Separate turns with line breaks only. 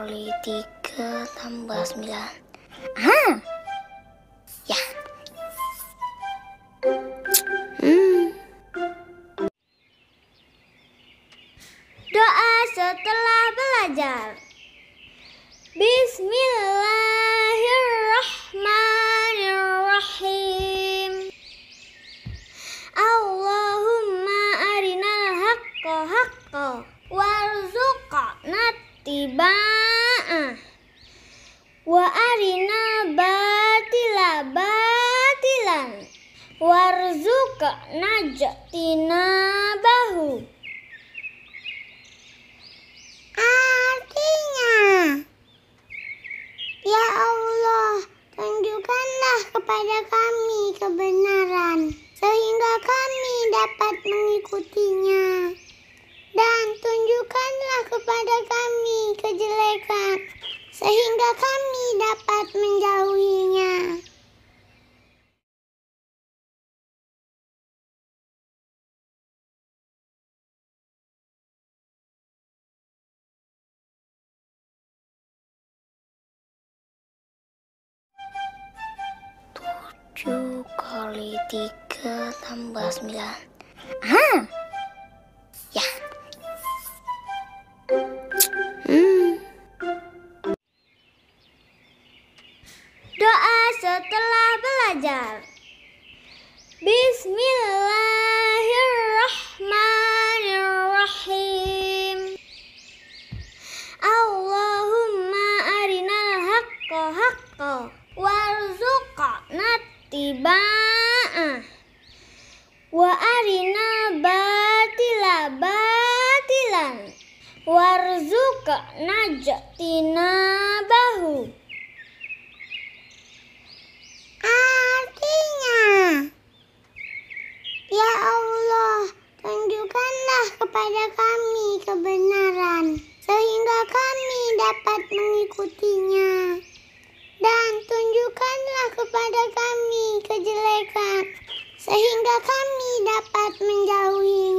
kali 3 tambah 9 ah ya hmm. doa setelah belajar Bismillahirrahmanirrahim Allahumma arinal haqqo haqqo warzuqna tiba tina bahu
Artinya Ya Allah tunjukkanlah kepada kami kebenaran sehingga kami dapat mengikutinya dan tunjukkanlah kepada kami kejelekan sehingga kami dapat
7 kali 3 tambah 9. Aha. Ya. Hmm. Doa setelah belajar. Bismillahirrahmanirrahim. Allahumma arinal haqqa haqqa tiba ah. wa arina batila batilan najak tina bahu
artinya ya Allah tunjukkanlah kepada kami kebenaran sehingga kami dapat mengikutinya sehingga kami dapat menjauhi